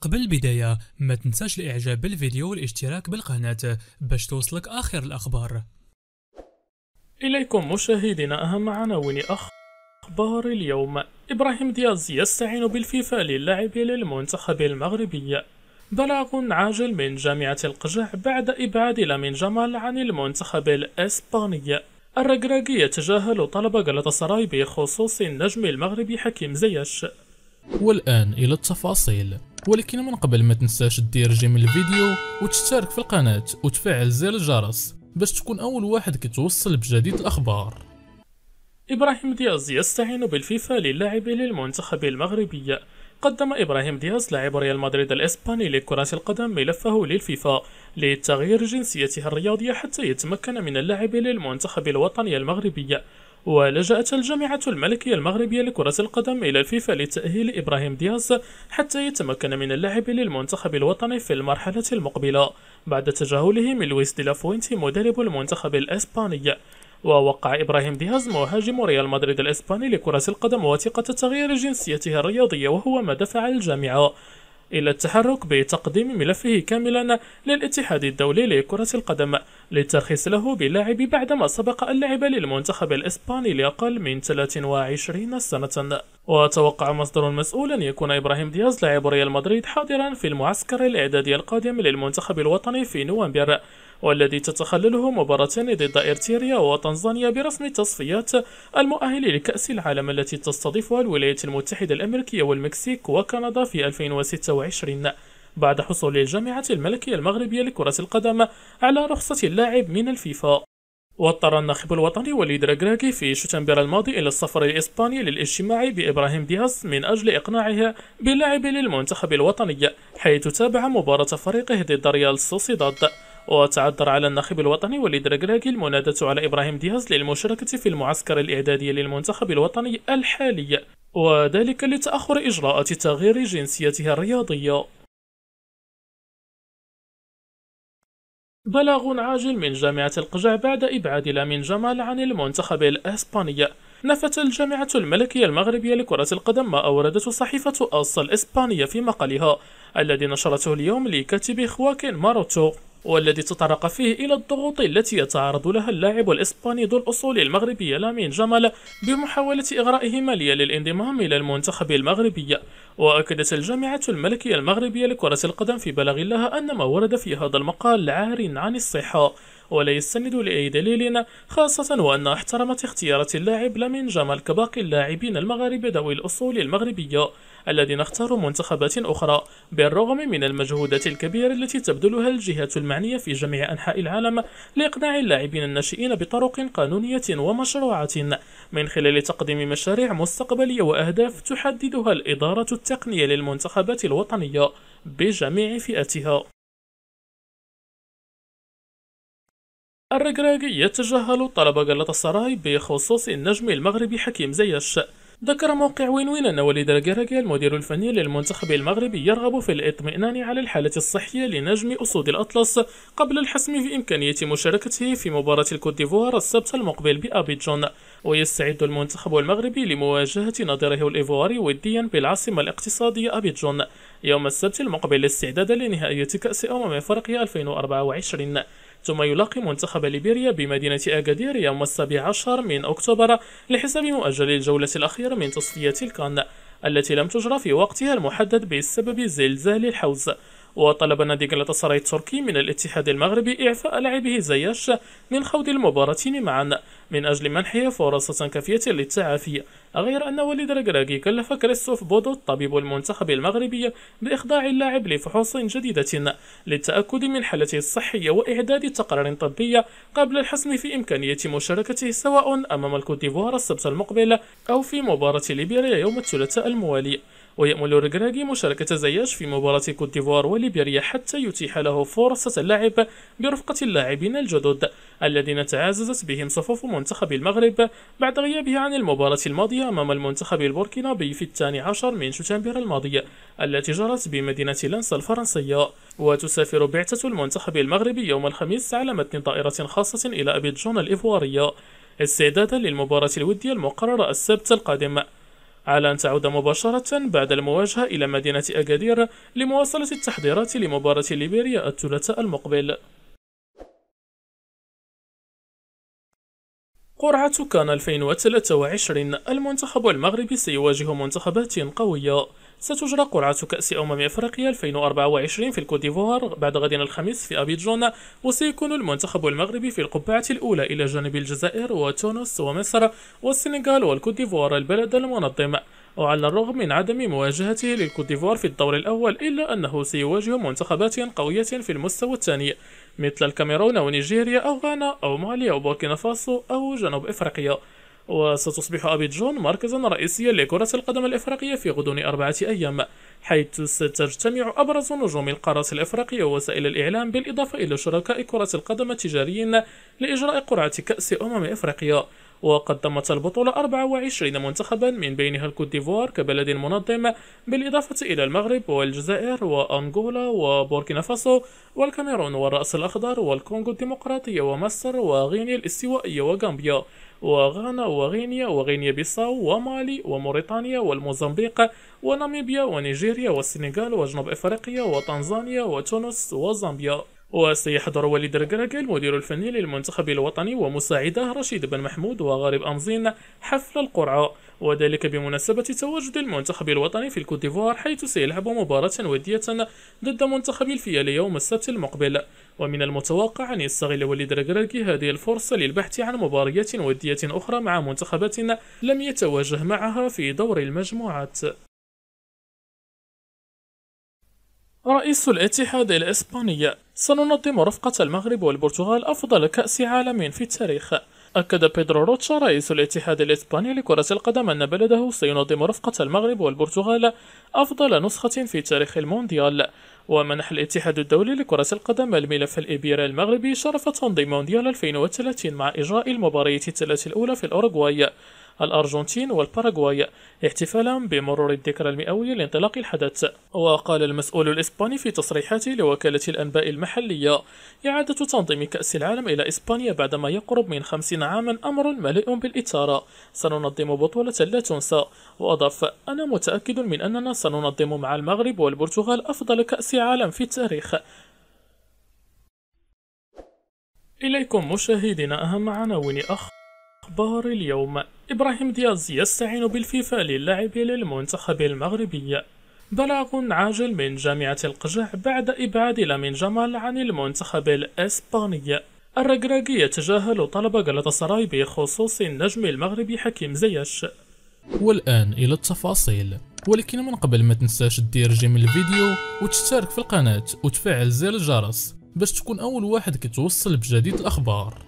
قبل البداية ما تنساش الاعجاب بالفيديو والاشتراك بالقناة باش توصلك اخر الاخبار إليكم مشاهدينا أهم عناوين أخبار اليوم إبراهيم دياز يستعين بالفيفا للعب للمنتخب المغربي بلاغ عاجل من جامعة القجع بعد إبعاد لامين جمال عن المنتخب الإسباني الركراكي يتجاهل طلب غلطة بخصوص النجم المغربي حكيم زياش والآن إلى التفاصيل ولكن من قبل ما تنساش دير جيم الفيديو وتشترك في القناة وتفعل زر الجرس باش تكون أول واحد كتوصل بجديد الأخبار إبراهيم دياز يستعين بالفيفا للاعب للمنتخب المغربي قدم إبراهيم دياز لاعب ريال مدريد الإسباني لكرة القدم ملفه للفيفا لتغيير جنسيته الرياضية حتى يتمكن من اللعب للمنتخب الوطني المغربي ولجأت الجامعة الملكية المغربية لكرة القدم إلى الفيفا لتأهيل إبراهيم دياز حتى يتمكن من اللعب للمنتخب الوطني في المرحلة المقبلة بعد تجاهله من لويس ديلافوينتي مدرب المنتخب الإسباني ووقع إبراهيم دياز مهاجم ريال مدريد الإسباني لكرة القدم وثيقة تغيير جنسيته الرياضية وهو ما دفع الجامعة إلى التحرك بتقديم ملفه كاملا للاتحاد الدولي لكرة القدم للترخيص له باللاعب بعدما سبق أن لعب للمنتخب الإسباني لأقل من 23 سنة وتوقع مصدر مسؤول أن يكون إبراهيم دياز لاعب ريال مدريد حاضرا في المعسكر الإعدادي القادم للمنتخب الوطني في نوفمبر والذي تتخلله مباراة ضد إرتيريا وتنزانيا برسم التصفيات المؤهل لكأس العالم التي تستضيفها الولايات المتحدة الأمريكية والمكسيك وكندا في 2026 بعد حصول الجامعة الملكية المغربية لكرة القدم على رخصة اللاعب من الفيفا واضطر الناخب الوطني وليد راكراكي في شتنبر الماضي إلى السفر الإسباني للاجتماع بإبراهيم دياز من أجل إقناعه باللعب للمنتخب الوطني حيث تابع مباراة فريقه ضد ريال سوسيداد وتعذر على الناخب الوطني وليد ركراكي المنادة على إبراهيم دياز للمشاركة في المعسكر الإعدادي للمنتخب الوطني الحالي وذلك لتأخر إجراءات تغيير جنسيته الرياضية بلاغ عاجل من جامعة القجع بعد إبعاد لامين جمال عن المنتخب الإسباني نفت الجامعة الملكية المغربية لكرة القدم ما أوردته صحيفة أصل الإسبانية في مقالها الذي نشرته اليوم لكاتب خواكين ماروتو والذي تطرق فيه إلى الضغوط التي يتعرض لها اللاعب الإسباني ذو الأصول المغربية لامين جمال بمحاولة إغرائه ماليا للانضمام إلى المنتخب المغربي وأكدت الجامعة الملكية المغربية لكرة القدم في بلاغ لها أن ما ورد في هذا المقال عار عن الصحة ولا يستند لأي دليل خاصة وأن احترمت اختيارات اللاعب جمل كباقي اللاعبين المغاربة ذوي الأصول المغربية الذين اختاروا منتخبات أخرى بالرغم من المجهودات الكبيرة التي تبذلها الجهات المعنية في جميع أنحاء العالم لإقناع اللاعبين الناشئين بطرق قانونية ومشروعة من خلال تقديم مشاريع مستقبلية وأهداف تحددها الإدارة التقنية للمنتخبات الوطنية بجميع فئاتها الرجراجي يتجاهل طلب قلة السراي بخصوص النجم المغربي حكيم زياش ذكر موقع وين وين أن وليد الجراجي المدير الفني للمنتخب المغربي يرغب في الاطمئنان على الحالة الصحية لنجم أسود الأطلس قبل الحسم في إمكانية مشاركته في مباراة الكوت ديفوار السبت المقبل بأبيجون ويستعد المنتخب المغربي لمواجهة نظيره الإيفواري وديا بالعاصمة الاقتصادية أبيجون يوم السبت المقبل استعدادا لنهائية كأس أمم أفريقيا 2024 ثم يلاقي منتخب ليبيريا بمدينة أكادير يوم السابع عشر من أكتوبر لحساب مؤجل الجولة الأخيرة من تصفية الكان التي لم تجرى في وقتها المحدد بسبب زلزال الحوز وطلب نادي غلطسراي التركي من الاتحاد المغربي إعفاء لاعبه زياش من خوض المباراتين معا من أجل منحه فرصة كافية للتعافي غير أن وليد رجراجي كلف كريستوف بودو طبيب المنتخب المغربي بإخضاع اللاعب لفحوص جديدة للتأكد من حالته الصحية وإعداد تقرير طبي قبل الحسم في إمكانية مشاركته سواء أمام الكوت ديفوار السبت المقبل أو في مباراة ليبيريا يوم الثلاثاء الموالي ويأمل ركراكي مشاركة زياش في مباراة كوت ديفوار وليبيريا حتى يتيح له فرصة اللعب برفقة اللاعبين الجدد الذين تعززت بهم صفوف منتخب المغرب بعد غيابه عن المباراة الماضية أمام المنتخب البوركينابي في الثاني عشر من شتنبر الماضي التي جرت بمدينة لانس الفرنسية وتسافر بعثة المنتخب المغربي يوم الخميس على متن طائرة خاصة إلى أبيجان الإيفوارية استعدادا للمباراة الودية المقررة السبت القادم على أن تعود مباشرة بعد المواجهة إلى مدينة أكادير لمواصلة التحضيرات لمباراة ليبيريا الثلاثاء المقبل قرعة كان 2023 المنتخب المغربي سيواجه منتخبات قوية ستجرى قرعة كأس أمم أفريقيا 2024 في الكوت ديفوار بعد غد الخميس في أبيجون وسيكون المنتخب المغربي في القبعة الأولى إلى جانب الجزائر وتونس ومصر والسنغال والكوت ديفوار البلد المنظم وعلى الرغم من عدم مواجهته للكوت ديفوار في الدور الأول إلا أنه سيواجه منتخبات قوية في المستوى الثاني مثل الكاميرون ونيجيريا أو غانا أو مالي أو بوركينا فاسو أو جنوب أفريقيا وستصبح أبيجون مركزا رئيسيا لكرة القدم الإفريقية في غضون أربعة أيام حيث ستجتمع أبرز نجوم القارة الإفريقية ووسائل الإعلام بالإضافة إلى شركاء كرة القدم التجاريين لإجراء قرعة كأس أمم إفريقيا وقد تمت البطولة 24 منتخبا من بينها الكوت ديفوار كبلد منظم بالإضافة إلى المغرب والجزائر وأنغولا وبوركينا فاسو والكاميرون والرأس الأخضر والكونغو الديمقراطية ومصر وغينيا الاستوائية وغامبيا وغانا وغينيا وغينيا بيساو ومالي وموريتانيا والموزمبيق وناميبيا ونيجيريا والسنغال وجنوب افريقيا وتنزانيا وتونس وزامبيا وسيحضر وليد ركراكي المدير الفني للمنتخب الوطني ومساعده رشيد بن محمود وغريب أمزين حفل القرعة وذلك بمناسبة تواجد المنتخب الوطني في الكوت ديفوار حيث سيلعب مباراة ودية ضد منتخب الفيال يوم السبت المقبل ومن المتوقع أن يستغل وليد ركراكي هذه الفرصة للبحث عن مباريات ودية أخرى مع منتخبات لم يتواجه معها في دور المجموعات رئيس الاتحاد الإسباني سننظم رفقة المغرب والبرتغال أفضل كأس عالم في التاريخ أكد بيدرو روتشا رئيس الاتحاد الإسباني لكرة القدم أن بلده سينظم رفقة المغرب والبرتغال أفضل نسخة في تاريخ المونديال ومنح الاتحاد الدولي لكرة القدم الملف الإبيري المغربي شرف تنظيم مونديال 2030 مع إجراء المباريات الثلاث الأولى في الأوروغواي الأرجنتين والباراغواي احتفالا بمرور الذكرى المئوية لانطلاق الحدث وقال المسؤول الإسباني في تصريحاته لوكالة الأنباء المحلية إعادة تنظيم كأس العالم إلى إسبانيا بعدما يقرب من خمسين عاما أمر مليء بالإثارة سننظم بطولة لا تنسى وأضاف أنا متأكد من أننا سننظم مع المغرب والبرتغال أفضل كأس عالم في التاريخ إليكم مشاهدينا أهم عناوين أخبار اليوم إبراهيم دياز يستعين بالفيفا للعب للمنتخب المغربي بلاغ عاجل من جامعة القجع بعد إبعاد لامين جمال عن المنتخب الإسباني الرقراقي يتجاهل طلب سراي بخصوص النجم المغربي حكيم زياش والآن إلى التفاصيل ولكن من قبل ما تنساش تدير جيم الفيديو وتشترك في القناة وتفعل زر الجرس باش تكون أول واحد كتوصل بجديد الأخبار